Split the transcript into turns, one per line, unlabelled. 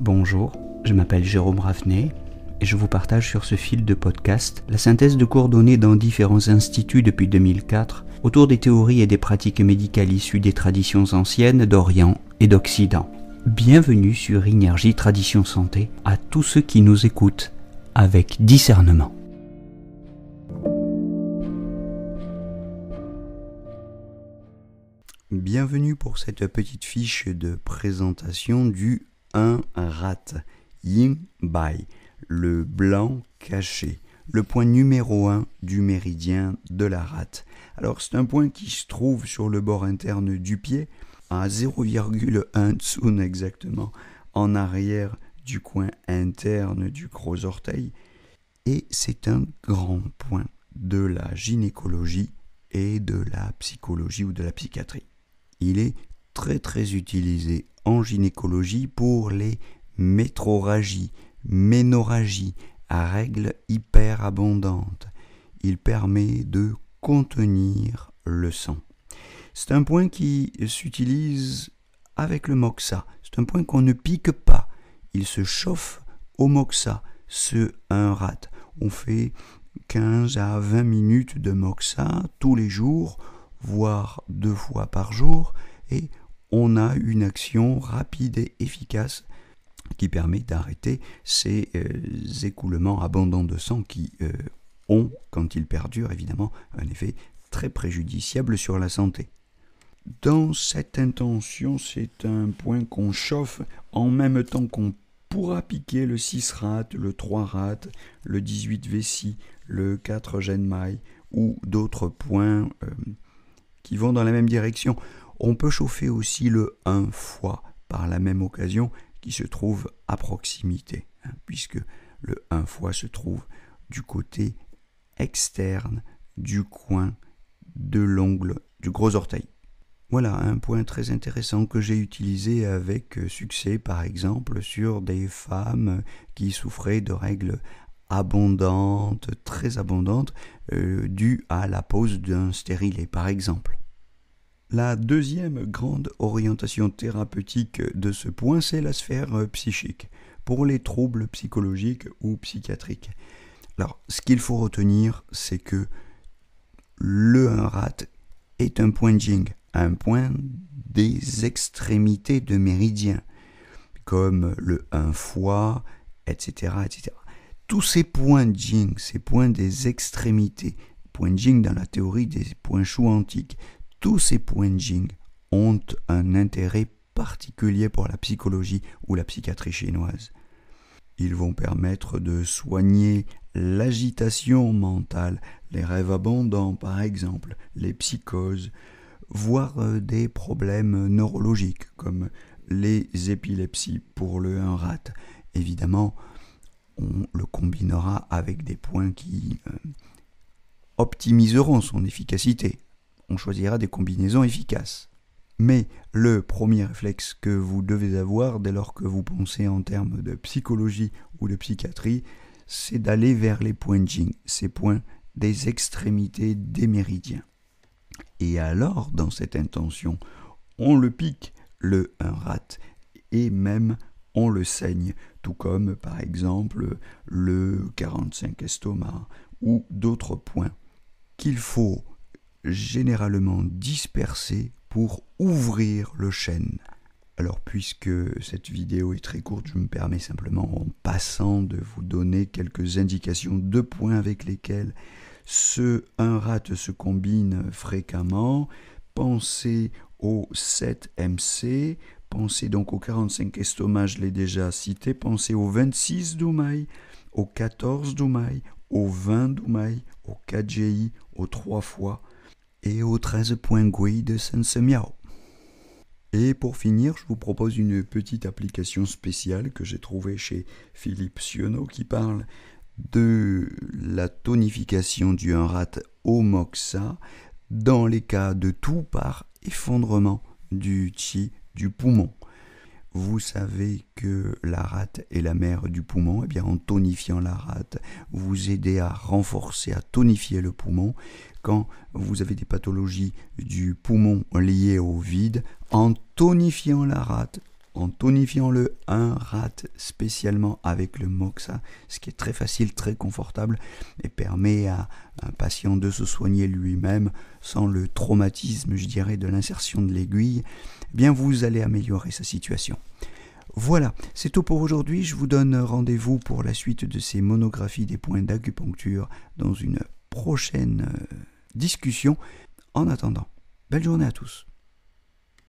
Bonjour, je m'appelle Jérôme Ravenet et je vous partage sur ce fil de podcast la synthèse de coordonnées dans différents instituts depuis 2004 autour des théories et des pratiques médicales issues des traditions anciennes d'Orient et d'Occident. Bienvenue sur Inergie Tradition Santé à tous ceux qui nous écoutent avec discernement. Bienvenue pour cette petite fiche de présentation du un rat, yin bai, le blanc caché, le point numéro un du méridien de la rate. Alors c'est un point qui se trouve sur le bord interne du pied, à 0,1 tsun exactement, en arrière du coin interne du gros orteil, et c'est un grand point de la gynécologie et de la psychologie ou de la psychiatrie. Il est très très utilisé gynécologie pour les métroragies, ménorragies à règles hyperabondantes. Il permet de contenir le sang. C'est un point qui s'utilise avec le moxa. C'est un point qu'on ne pique pas. Il se chauffe au moxa, ce un rat. On fait 15 à 20 minutes de moxa tous les jours, voire deux fois par jour, et on a une action rapide et efficace qui permet d'arrêter ces euh, écoulements abondants de sang qui euh, ont, quand ils perdurent évidemment, un effet très préjudiciable sur la santé. Dans cette intention, c'est un point qu'on chauffe en même temps qu'on pourra piquer le 6 rate, le 3 rate, le 18 vessie, le 4 maille ou d'autres points euh, qui vont dans la même direction. On peut chauffer aussi le 1 fois par la même occasion qui se trouve à proximité, hein, puisque le 1 fois se trouve du côté externe du coin de l'ongle du gros orteil. Voilà un point très intéressant que j'ai utilisé avec succès par exemple sur des femmes qui souffraient de règles abondantes, très abondantes, euh, dues à la pose d'un stérilet par exemple. La deuxième grande orientation thérapeutique de ce point, c'est la sphère euh, psychique, pour les troubles psychologiques ou psychiatriques. Alors, ce qu'il faut retenir, c'est que le rat est un point jing, un point des extrémités de méridien, comme le 1 foie, etc., etc. Tous ces points jing, ces points des extrémités, point jing dans la théorie des points chou antiques, tous ces points Jing ont un intérêt particulier pour la psychologie ou la psychiatrie chinoise. Ils vont permettre de soigner l'agitation mentale, les rêves abondants par exemple, les psychoses, voire euh, des problèmes neurologiques comme les épilepsies pour le 1 rat. Évidemment, on le combinera avec des points qui euh, optimiseront son efficacité, on choisira des combinaisons efficaces. Mais le premier réflexe que vous devez avoir dès lors que vous pensez en termes de psychologie ou de psychiatrie, c'est d'aller vers les points Jing, ces points des extrémités des méridiens. Et alors, dans cette intention, on le pique, le 1 rat, et même on le saigne, tout comme par exemple le 45 estomac ou d'autres points qu'il faut généralement dispersés pour ouvrir le chêne. Alors puisque cette vidéo est très courte, je me permets simplement en passant de vous donner quelques indications, de points avec lesquels ce un rat se combine fréquemment. Pensez au 7MC, pensez donc au 45 estomac, je l'ai déjà cité, pensez au 26 Doumaï, au 14 Doumaï, au 20 Doumaï, au 4GI, au 3 fois, et au 13 points GUI de Sensemiao. Et pour finir, je vous propose une petite application spéciale que j'ai trouvée chez Philippe Siono qui parle de la tonification du au homoxa dans les cas de tout par effondrement du chi du poumon. Vous savez que la rate est la mère du poumon, et eh bien en tonifiant la rate, vous aidez à renforcer, à tonifier le poumon. Quand vous avez des pathologies du poumon liées au vide, en tonifiant la rate, en tonifiant le 1 rate spécialement avec le moxa, ce qui est très facile, très confortable et permet à un patient de se soigner lui-même sans le traumatisme, je dirais, de l'insertion de l'aiguille, eh bien vous allez améliorer sa situation. Voilà, c'est tout pour aujourd'hui. Je vous donne rendez-vous pour la suite de ces monographies des points d'acupuncture dans une prochaine euh, discussion. En attendant, belle journée à tous.